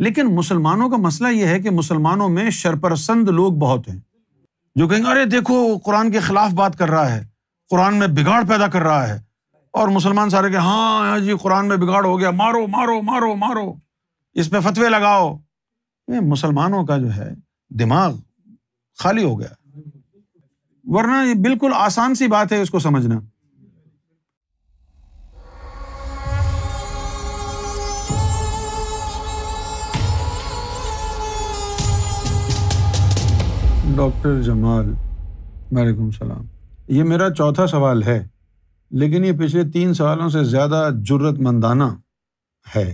लेकिन मुसलमानों का मसला यह है कि मुसलमानों में शरपरसंद लोग बहुत हैं जो कहेंगे अरे देखो कुरान के खिलाफ बात कर रहा है कुरान में बिगाड़ पैदा कर रहा है और मुसलमान सारे के हाँ, हाँ जी कुरान में बिगाड़ हो गया मारो मारो मारो मारो इस पर फतवे लगाओ ये मुसलमानों का जो है दिमाग खाली हो गया वरना ये बिल्कुल आसान सी बात है इसको समझना डॉक्टर जमाल वालेकुम सलाम ये मेरा चौथा सवाल है लेकिन ये पिछले तीन सवालों से ज़्यादा ज़रूरतमंदाना है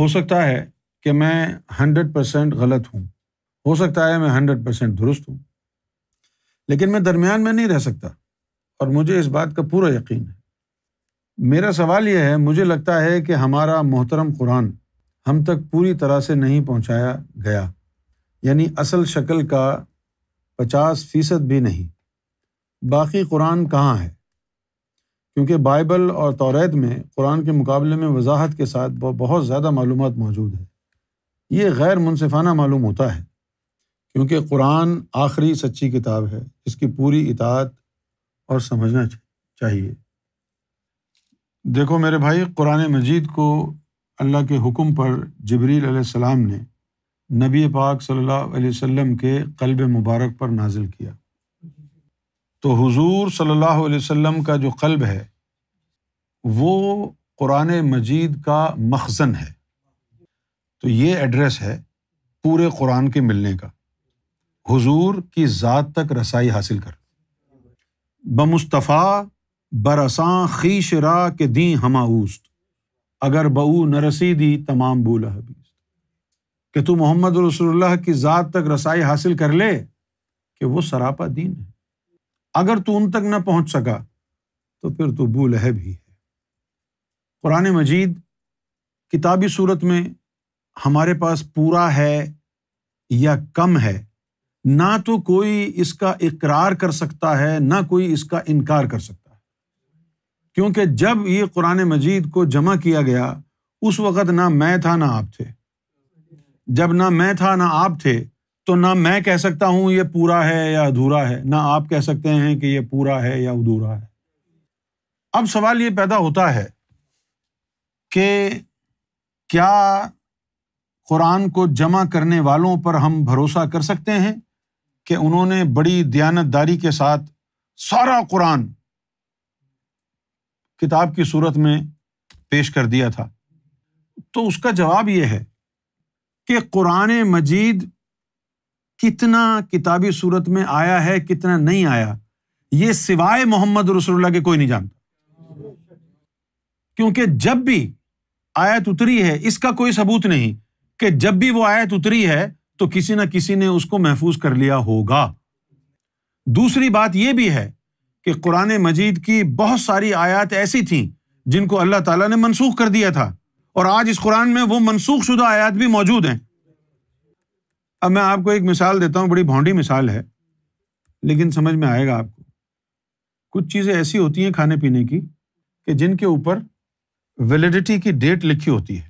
हो सकता है कि मैं हंड्रेड परसेंट गलत हूँ हो सकता है मैं हंड्रेड परसेंट दुरुस्त हूँ लेकिन मैं दरमियान में नहीं रह सकता और मुझे इस बात का पूरा यकीन है मेरा सवाल यह है मुझे लगता है कि हमारा मोहतरम कुरान हम तक पूरी तरह से नहीं पहुँचाया गया यानी असल शक्ल का पचास फीसद भी नहीं बाकी कुरान कहाँ है क्योंकि बाइबल और तौरेत में कुरान के मुकाबले में वजाहत के साथ बहुत ज़्यादा मालूम मौजूद है ये गैर मुनफाना मालूम होता है क्योंकि कुरान आखिरी सच्ची किताब है इसकी पूरी इतात और समझना चाहिए देखो मेरे भाई कुरान मजीद को अल्लाह के हुक्म पर जबरील सलाम ने नबी पाक सल्लल्लाहु अलैहि वसल्लम के कल्ब मुबारक पर नाजिल किया तो हुजूर सल्लल्लाहु अलैहि वसल्लम का जो कल्ब है वो कुरान मजीद का मखजन है तो ये एड्रेस है पूरे कुरान के मिलने का हुजूर की ज़ात तक रसाई हासिल कर बमुस्तफ़ा बरसा खीश रा के दी हमाऊस्त अगर बऊ न रसीदी तमाम बूल हबीस कि तू मोहम्मद रसोल्ला की ज़ात तक रसाई हासिल कर ले कि वो सरापा दीन है अगर तू उन तक ना पहुँच सका तो फिर तो बूलहब ही है कुरान मजीद किताबी सूरत में हमारे पास पूरा है या कम है ना तो कोई इसका इकरार कर सकता है ना कोई इसका इनकार कर सकता है क्योंकि जब ये कुरान मजीद को जमा किया गया उस वक़्त ना मैं था ना आप थे जब ना मैं था ना आप थे तो ना मैं कह सकता हूँ ये पूरा है या अधूरा है ना आप कह सकते हैं कि ये पूरा है या अधूरा है अब सवाल ये पैदा होता है कि क्या कुरान को जमा करने वालों पर हम भरोसा कर सकते हैं कि उन्होंने बड़ी दयानतदारी के साथ सारा कुरान किताब की सूरत में पेश कर दिया था तो उसका जवाब ये है कि कुरान मजीद कितना किताबी सूरत में आया है कितना नहीं आया ये सिवाय मोहम्मद रसुल्ला के कोई नहीं जानता क्योंकि जब भी आयत उतरी है इसका कोई सबूत नहीं कि जब भी वो आयत उतरी है तो किसी ना किसी ने उसको महफूज कर लिया होगा दूसरी बात यह भी है कि कुरान मजीद की बहुत सारी आयत ऐसी थी जिनको अल्लाह ताला ने मनसूख कर दिया था और आज इस कुरान में वो मनसूख शुदा आयात भी मौजूद हैं अब मैं आपको एक मिसाल देता हूँ बड़ी भोंडी मिसाल है लेकिन समझ में आएगा आपको कुछ चीज़ें ऐसी होती हैं खाने पीने की कि जिनके ऊपर वेलिडिटी की डेट लिखी होती है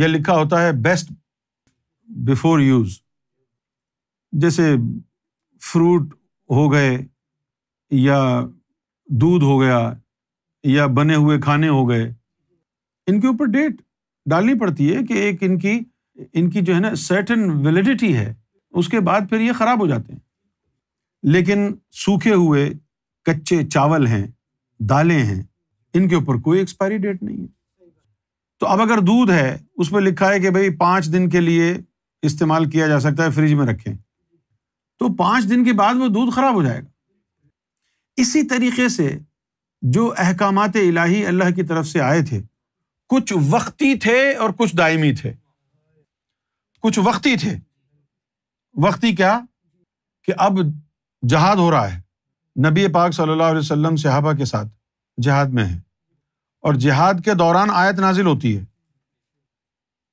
यह लिखा होता है बेस्ट बिफोर यूज़ जैसे फ्रूट हो गए या दूध हो गया या बने हुए खाने हो गए इनके ऊपर डेट डालनी पड़ती है कि एक इनकी इनकी जो है ना सर्टन वैलिडिटी है उसके बाद फिर ये ख़राब हो जाते हैं लेकिन सूखे हुए कच्चे चावल हैं दालें हैं इनके ऊपर कोई एक्सपायरी डेट नहीं है तो अब अगर दूध है उसमें लिखा है कि भाई पाँच दिन के लिए इस्तेमाल किया जा सकता है फ्रिज में रखें तो पाँच दिन के बाद वो दूध ख़राब हो जाएगा इसी तरीके से जो अहकाम इलाही अल्लाह की तरफ से आए थे कुछ वक्ती थे और कुछ दायमी थे कुछ वक्ती थे वक्ती क्या कि अब जहाद हो रहा है नबी पाक सल्लल्लाहु अलैहि वसल्लम सहाबा के साथ जिहाद में है और जिहाद के दौरान आयत नाजिल होती है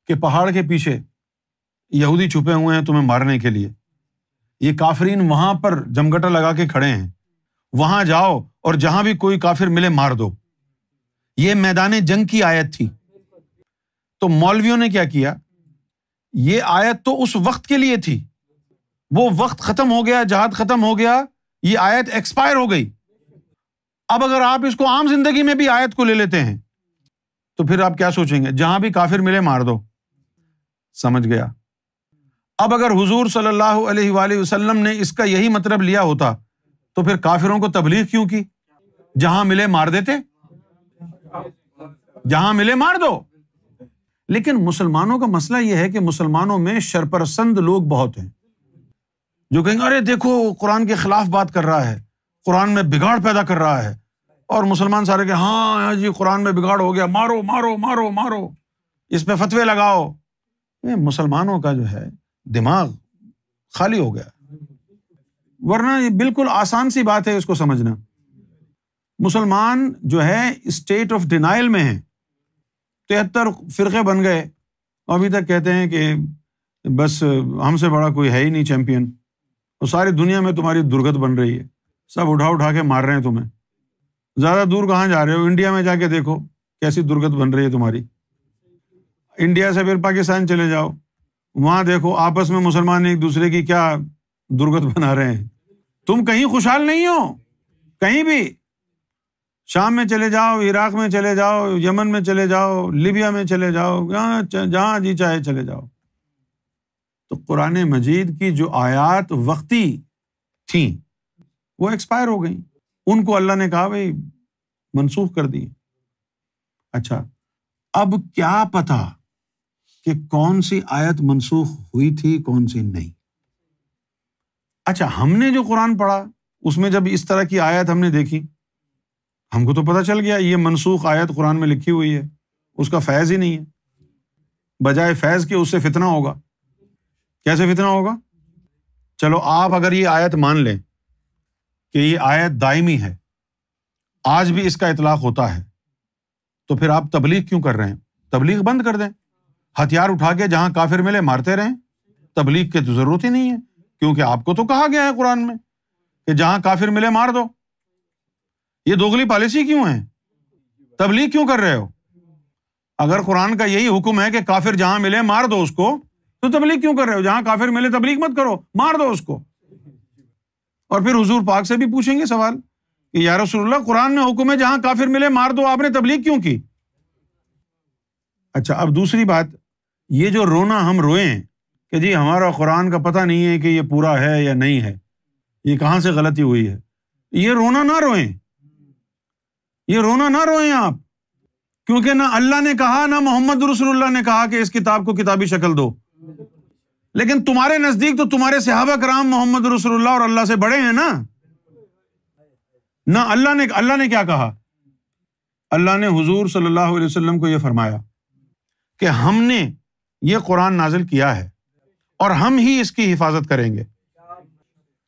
कि पहाड़ के पीछे यहूदी छुपे हुए हैं तुम्हें मारने के लिए ये काफरीन वहां पर जमघटा लगा के खड़े हैं वहां जाओ और जहां भी कोई काफिर मिले मार दो ये मैदान जंग की आयत थी तो मौलवियों ने क्या किया ये आयत तो उस वक्त के लिए थी वो वक्त खत्म हो गया जहाद खत्म हो गया ये आयत एक्सपायर हो गई अब अगर आप इसको आम जिंदगी में भी आयत को ले लेते हैं तो फिर आप क्या सोचेंगे जहां भी काफिर मिले मार दो समझ गया अब अगर हुजूर सल्लल्लाहु अलैहि वसल्लम ने इसका यही मतलब लिया होता तो फिर काफिरों को तबलीग क्यों की जहां मिले मार देते जहां मिले मार दो लेकिन मुसलमानों का मसला यह है कि मुसलमानों में शरपरसंद लोग बहुत हैं जो कहेंगे अरे देखो कुरान के खिलाफ बात कर रहा है कुरान में बिगाड़ पैदा कर रहा है और मुसलमान सारे के हाँ, हाँ जी कुरान में बिगाड़ हो गया मारो मारो मारो मारो इस पर फतवे लगाओ ये मुसलमानों का जो है दिमाग खाली हो गया वरना ये बिल्कुल आसान सी बात है इसको समझना मुसलमान जो है स्टेट ऑफ डिनाइल में है तिहत्तर फ़िरक़े बन गए अभी तक कहते हैं कि बस हमसे बड़ा कोई है ही नहीं चैम्पियन और सारी दुनिया में तुम्हारी दुर्गत बन रही है सब उठा उठा के मार रहे हैं तुम्हें ज़्यादा दूर कहाँ जा रहे हो इंडिया में जाके देखो कैसी दुर्गत बन रही है तुम्हारी इंडिया से फिर पाकिस्तान चले जाओ वहाँ देखो आपस में मुसलमान एक दूसरे की क्या दुर्गत बना रहे हैं तुम कहीं खुशहाल नहीं हो कहीं भी शाम में चले जाओ इराक में चले जाओ यमन में चले जाओ लिबिया में चले जाओ जहाँ जहां जी चाहे चले जाओ तो कुरान मजीद की जो आयात वक्ती थी वो एक्सपायर हो गई उनको अल्लाह ने कहा भाई मनसूख कर दिए अच्छा अब क्या पता कि कौन सी आयत मनसूख हुई थी कौन सी नहीं अच्छा हमने जो कुरान पढ़ा उसमें जब इस तरह की आयत हमने देखी हमको तो पता चल गया ये मनसूख आयत कुरान में लिखी हुई है उसका फैज़ ही नहीं है बजाय फैज़ के उससे फितना होगा कैसे फितना होगा चलो आप अगर ये आयत मान लें कि ये आयत दायमी है आज भी इसका इतलाक होता है तो फिर आप तबलीग क्यों कर रहे हैं तबलीग बंद कर दें हथियार उठा के जहाँ काफिर मिले मारते रहें तबलीग की तो ज़रूरत ही नहीं है क्योंकि आपको तो कहा गया है कुरान में कि जहाँ काफिर मिले मार दो ये दोगली पॉलिसी क्यों है तबलीग क्यों कर रहे हो अगर कुरान का यही हुक्म है कि काफिर जहां मिले मार दो उसको तो तबलीग क्यों कर रहे हो जहां काफिर मिले तबलीग मत करो मार दो उसको और फिर हजूर पाक से भी पूछेंगे सवाल कि यार रसुल्ला कुरान में हुक्म है जहां काफिर मिले मार दो आपने तबलीग क्यों की अच्छा अब दूसरी बात ये जो रोना हम रोए कि जी हमारा कुरान का पता नहीं है कि ये पूरा है या नहीं है ये कहाँ से गलती हुई है ये रोना ना रोएं ये रोना ना रोए आप क्योंकि ना अल्लाह ने कहा ना मोहम्मद रसुल्ला ने कहा कि इस किताब को किताबी शक्ल दो लेकिन तुम्हारे नजदीक तो तुम्हारे सहाबा कराम मोहम्मद रसुल्ला और अल्लाह से बड़े हैं ना ना अल्लाह ने अल्लाह ने क्या कहा अल्लाह ने हुजूर सल्लल्लाहु अलैहि वसल्लम को यह फरमाया कि हमने ये कुरान नाजिल किया है और हम ही इसकी हिफाजत करेंगे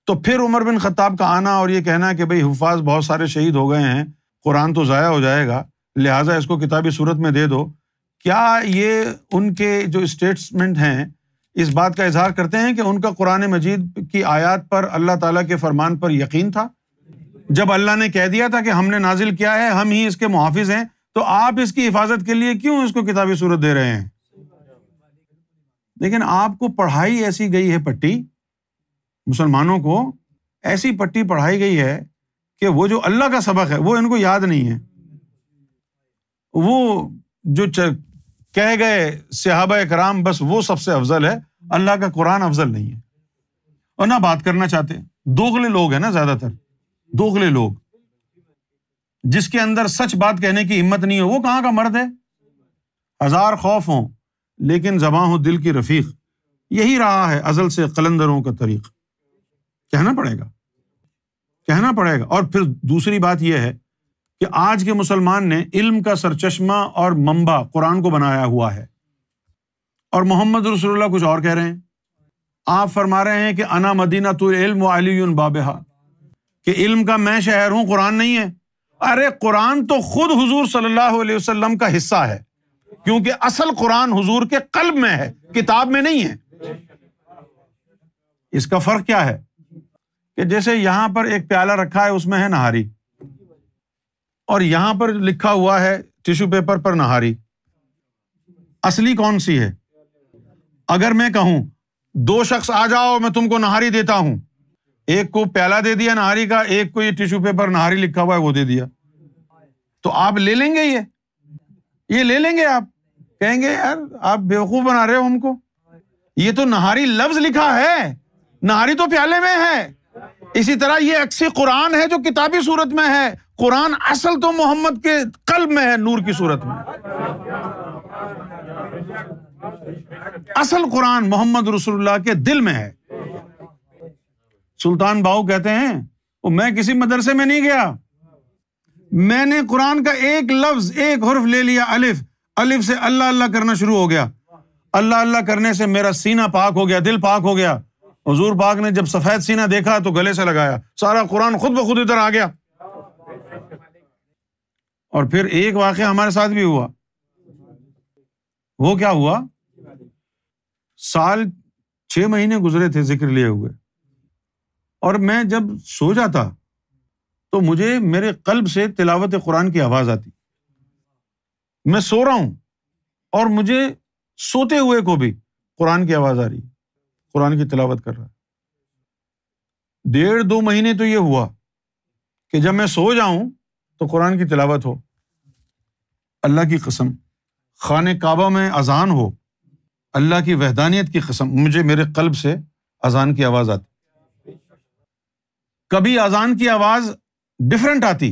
तो फिर उमर बिन खत्ताब का आना और ये कहना कि भाई हुफाज बहुत सारे शहीद हो गए हैं कुरान तो ज़ाया हो जाएगा लिहाजा इसको किताबी सूरत में दे दो क्या ये उनके जो स्टेटमेंट हैं इस बात का इजहार करते हैं कि उनका कुरान मजीद की आयात पर अल्लाह ताला के फरमान पर यकीन था जब अल्लाह ने कह दिया था कि हमने नाजिल किया है हम ही इसके मुहाफिज हैं तो आप इसकी हिफाजत के लिए क्यों इसको किताबी सूरत दे रहे हैं लेकिन आपको पढ़ाई ऐसी गई है पट्टी मुसलमानों को ऐसी पट्टी पढ़ाई गई है कि वो जो अल्लाह का सबक है वो इनको याद नहीं है वो जो कह गए सहाबा कराम बस वो सबसे अफजल है अल्लाह का कुरान अफजल नहीं है और ना बात करना चाहते दोगले लोग हैं ना ज्यादातर दोगले लोग जिसके अंदर सच बात कहने की हिम्मत नहीं हो वो कहाँ का मर्द है हजार खौफ हो लेकिन जबाँ हो दिल की रफीक यही रहा है अजल से कलंदरों का तरीक कहना पड़ेगा कहना पड़ेगा और फिर दूसरी बात यह है कि आज के मुसलमान ने इल्म का सरचश्मा और मंबा कुरान को बनाया हुआ है और मोहम्मद रसोल्ला कुछ और कह रहे हैं आप फरमा रहे हैं कि अना मदीना तो इल्म वालीन बाबहा कि इल्म का मैं शहर हूँ कुरान नहीं है अरे कुरान तो खुद हजूर सल्लल्लाहु अलैहि वसल्लम का हिस्सा है क्योंकि असल कुरान हजूर के कल्ब में है किताब में नहीं है इसका फर्क क्या है कि जैसे यहां पर एक प्याला रखा है उसमें है नहारी और यहां पर लिखा हुआ है टिश्यू पेपर पर नहारी असली कौन सी है अगर मैं कहूं दो शख्स आ जाओ मैं तुमको नहारी देता हूं एक को प्याला दे दिया नहारी का एक को ये टिश्यू पेपर नहारी लिखा हुआ है वो दे दिया तो आप ले लेंगे ये ये ले लेंगे आप कहेंगे यार आप बेवकूफ बना रहे हो हमको ये तो नहारी लफ्ज लिखा है नहारी तो प्याले में है इसी तरह ये अक्सी कुरान है जो किताबी सूरत में है कुरान असल तो मोहम्मद के कल्ब में है नूर की सूरत में असल कुरान मोहम्मद रसुल्ला के दिल में है सुल्तान बाऊ कहते हैं वो मैं किसी मदरसे में नहीं गया मैंने कुरान का एक लफ्ज एक हर्फ ले लिया अलिफ अलिफ से अल्लाह अल्लाह करना शुरू हो गया अल्लाह अल्लाह करने से मेरा सीना पाक हो गया दिल पाक हो गया हजूर बाग ने जब सफेद सीना देखा तो गले से लगाया सारा कुरान खुद ब खुद इधर आ गया और फिर एक वाक़ हमारे साथ भी हुआ वो क्या हुआ साल छह महीने गुजरे थे जिक्र लिए हुए और मैं जब सो जाता तो मुझे मेरे कल्ब से तिलावत कुरान की आवाज आती मैं सो रहा हूं और मुझे सोते हुए को भी कुरान की आवाज आ रही कुरान की तिलावत कर रहा है डेढ़ दो महीने तो ये हुआ कि जब मैं सो जाऊं तो कुरान की तिलावत हो अल्लाह की कसम खान काबा में अजान हो अल्लाह की वहदानियत की कसम मुझे मेरे कल्ब से अजान की आवाज़ आती कभी अजान की आवाज़ डिफरेंट आती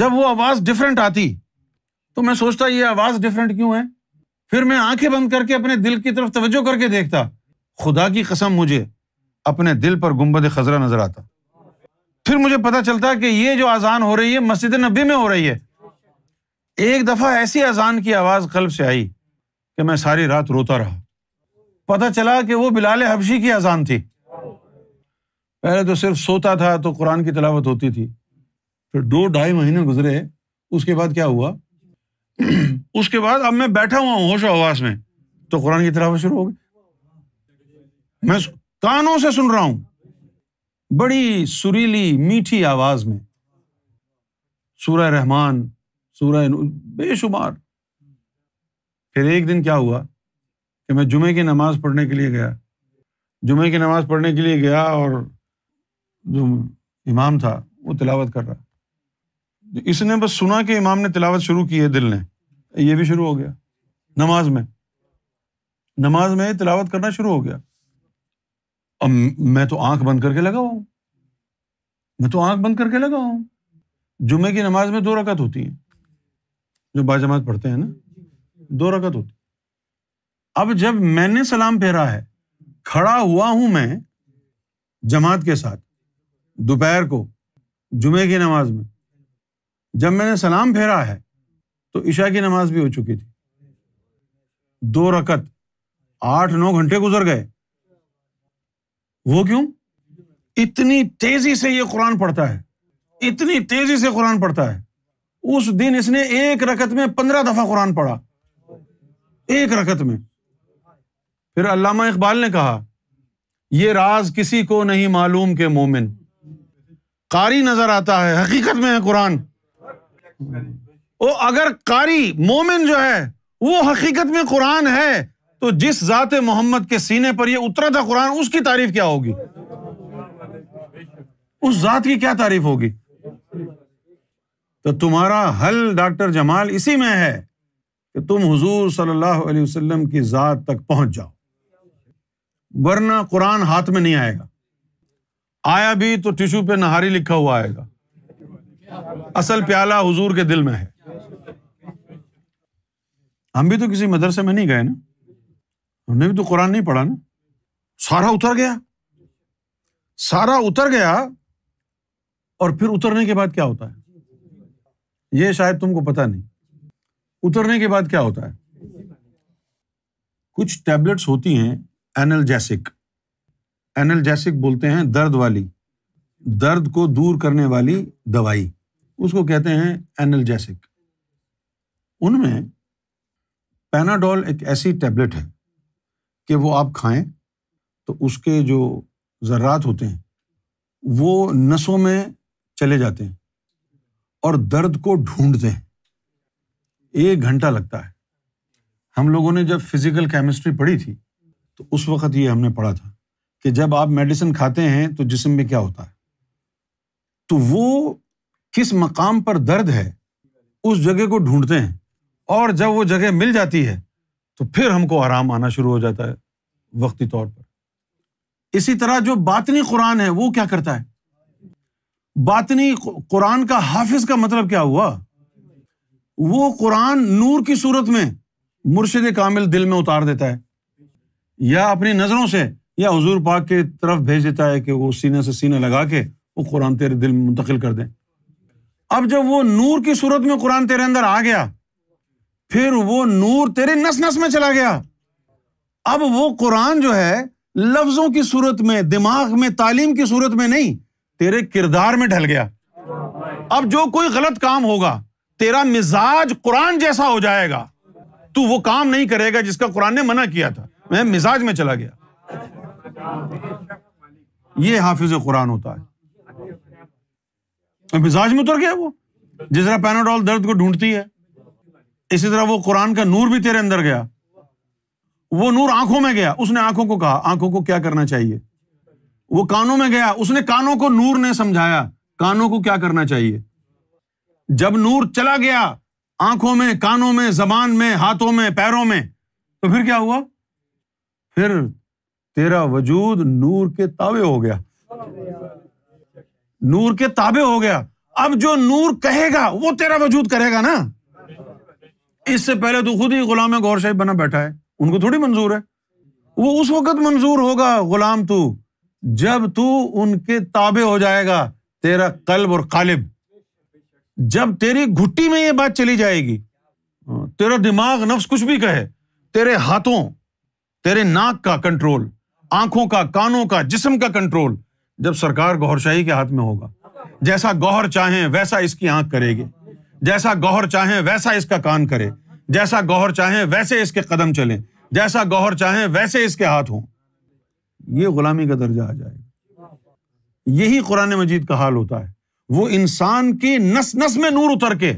जब वो आवाज़ डिफरेंट आती तो मैं सोचता ये आवाज़ डिफरेंट क्यों है फिर मैं आंखें बंद करके अपने दिल की तरफ तवज्जो करके देखता खुदा की कसम मुझे अपने दिल पर गुम्बद खजरा नजर आता फिर मुझे पता चलता कि ये जो अजान हो रही है मस्जिद नबी में हो रही है एक दफा ऐसी अजान की आवाज कल्ब से आई कि मैं सारी रात रोता रहा पता चला कि वो बिलाल हबशी की अजान थी पहले तो सिर्फ सोता था तो कुरान की तलावत होती थी फिर दो ढाई महीने गुजरे उसके बाद क्या हुआ उसके बाद अब मैं बैठा हुआ हूँ होश आवास में तो कुरान की तलावत शुरू हो गई मैं कानों से सुन रहा हूं बड़ी सुरीली मीठी आवाज में सूर्य रहमान सूरह बेशुमार फिर एक दिन क्या हुआ कि मैं जुमे की नमाज पढ़ने के लिए गया जुमे की नमाज पढ़ने के लिए गया और जो इमाम था वो तिलावत कर रहा इसने बस सुना कि इमाम ने तिलावत शुरू की है दिल ने ये भी शुरू हो गया नमाज में नमाज में तिलावत करना शुरू हो गया अब मैं तो आंख बंद करके लगा हुआ मैं तो आंख बंद करके लगा हुआ जुमे की नमाज में दो रकत होती है जो बाजमात पढ़ते हैं ना दो रकत होती अब जब मैंने सलाम फेरा है खड़ा हुआ हूं मैं जमात के साथ दोपहर को जुमे की नमाज में जब मैंने सलाम फेरा है तो ईशा की नमाज भी हो चुकी थी दो रकत आठ नौ घंटे गुजर गए वो क्यों इतनी तेजी से ये कुरान पढ़ता है इतनी तेजी से कुरान पढ़ता है उस दिन इसने एक रकत में पंद्रह दफा कुरान पढ़ा एक रकत में फिर अल्लामा इकबाल ने कहा यह राज किसी को नहीं मालूम के मोमिन कारी नजर आता है हकीकत में है कुरान ओ अगर कारी मोमिन जो है वो हकीकत में कुरान है तो जिस ज़ात मोहम्मद के सीने पर ये उतरा था कुरान उसकी तारीफ क्या होगी उस ज़ात की क्या तारीफ होगी तो तुम्हारा हल डॉक्टर जमाल इसी में है कि तुम हुजूर सल्लल्लाहु अलैहि वसल्लम की ज़ात तक पहुंच जाओ वरना कुरान हाथ में नहीं आएगा आया भी तो टिश्यू पे नहारी लिखा हुआ आएगा असल प्याला हुजूर के दिल में है हम भी तो किसी मदरसे में नहीं गए ना हमने भी तो कुरान नहीं पढ़ा ना सारा उतर गया सारा उतर गया और फिर उतरने के बाद क्या होता है ये शायद तुमको पता नहीं उतरने के बाद क्या होता है कुछ टैबलेट्स होती हैं एनल्जैसिक एनल्जैसिक बोलते हैं दर्द वाली दर्द को दूर करने वाली दवाई उसको कहते हैं एनल्जैसिक उनमें पैनाडॉल एक ऐसी टैबलेट है कि वो आप खाएं तो उसके जो ज़र्रात होते हैं वो नसों में चले जाते हैं और दर्द को ढूंढते हैं एक घंटा लगता है हम लोगों ने जब फिजिकल केमिस्ट्री पढ़ी थी तो उस वक्त ये हमने पढ़ा था कि जब आप मेडिसिन खाते हैं तो जिसम में क्या होता है तो वो किस मकाम पर दर्द है उस जगह को ढूंढते हैं और जब वो जगह मिल जाती है तो फिर हमको आराम आना शुरू हो जाता है वक्ती तौर पर इसी तरह जो बातनी कुरान है वो क्या करता है बातनी कुरान का हाफिज का मतलब क्या हुआ वो कुरान नूर की सूरत में मुर्शद कामिल दिल में उतार देता है या अपनी नज़रों से या हजूर पाक के तरफ भेज देता है कि वो सीने से सीने लगा के वो कुरान तेरे दिल में मुंतकिल कर दें अब जब वो नूर की सूरत में कुरान तेरे अंदर आ गया फिर वो नूर तेरे नस नस में चला गया अब वो कुरान जो है लफ्जों की सूरत में दिमाग में तालीम की सूरत में नहीं तेरे किरदार में ढल गया अब जो कोई गलत काम होगा तेरा मिजाज कुरान जैसा हो जाएगा तू वो काम नहीं करेगा जिसका कुरान ने मना किया था मैं मिजाज में चला गया ये हाफिज कुरान होता है मिजाज में उतर गया वो जिस तरह पैनाडोल दर्द को ढूंढती है इसी तरह वो कुरान का नूर भी तेरे अंदर गया वो नूर आंखों में गया उसने आंखों को कहा आंखों को क्या करना चाहिए वो कानों में गया उसने कानों को नूर ने समझाया कानों को क्या करना चाहिए जब नूर चला गया आंखों में कानों में जबान में हाथों में पैरों में तो फिर क्या हुआ फिर तेरा वजूद नूर के ताबे हो गया नूर के ताबे हो गया अब जो नूर कहेगा वो तेरा वजूद करेगा ना इससे पहले तो खुद ही गुलाम गौर साहिब बना बैठा है उनको थोड़ी मंजूर है वो उस वक्त मंजूर होगा गुलाम तू जब तू उनके ताबे हो जाएगा तेरा कल्ब और कालिब जब तेरी घुट्टी में ये बात चली जाएगी तेरा दिमाग नफ्स कुछ भी कहे तेरे हाथों तेरे नाक का कंट्रोल आंखों का कानों का जिस्म का कंट्रोल जब सरकार गौरशाही के हाथ में होगा जैसा गौहर चाहें वैसा इसकी आंख करेगी जैसा गौहर चाहें वैसा इसका कान करे जैसा गौहर चाहे वैसे इसके कदम चले जैसा गौहर चाहें वैसे इसके हाथ हों ये गुलामी का दर्जा आ जाए यही कुरान मजीद का हाल होता है वो इंसान की नस नस में नूर उतर के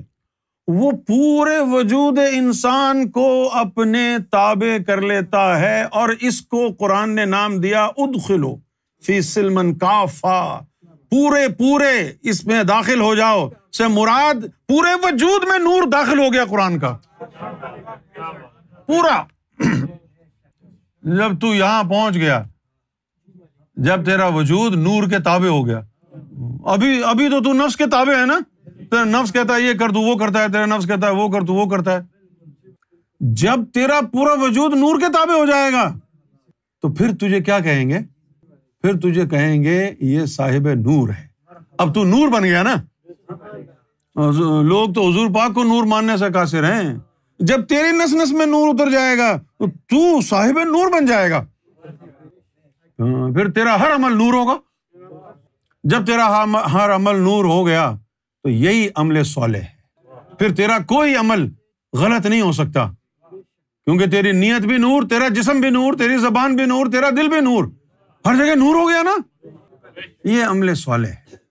वो पूरे वजूद इंसान को अपने ताबे कर लेता है और इसको कुरान ने नाम दिया उद खिलो फी सिलमन काफा पूरे पूरे इसमें दाखिल हो जाओ से मुराद पूरे वजूद में नूर दाखिल हो गया कुरान का पूरा जब तू यहां पहुंच गया जब तेरा वजूद नूर के ताबे हो गया अभी अभी तो तू नफ्स के ताबे है ना तेरा नफ्स कहता है ये कर तू वो करता है तेरा नफ्स कहता है वो कर तू वो करता है जब तेरा पूरा वजूद नूर के ताबे हो जाएगा तो फिर तुझे क्या कहेंगे फिर तुझे कहेंगे ये साहिब नूर है अब तू नूर बन गया ना लोग तो हजूर पाक को नूर मानने से कासिर हैं जब तेरे नस नस में नूर उतर जाएगा तो तू साहिब नूर बन जाएगा हाँ, फिर तेरा हर अमल नूर होगा जब तेरा हर अमल नूर हो गया तो यही अमले सोले है फिर तेरा कोई अमल गलत नहीं हो सकता क्योंकि तेरी नीयत भी नूर तेरा जिसम भी नूर तेरी जबान भी नूर तेरा दिल भी नूर हर जगह नूर हो गया ना ये अमले सोले है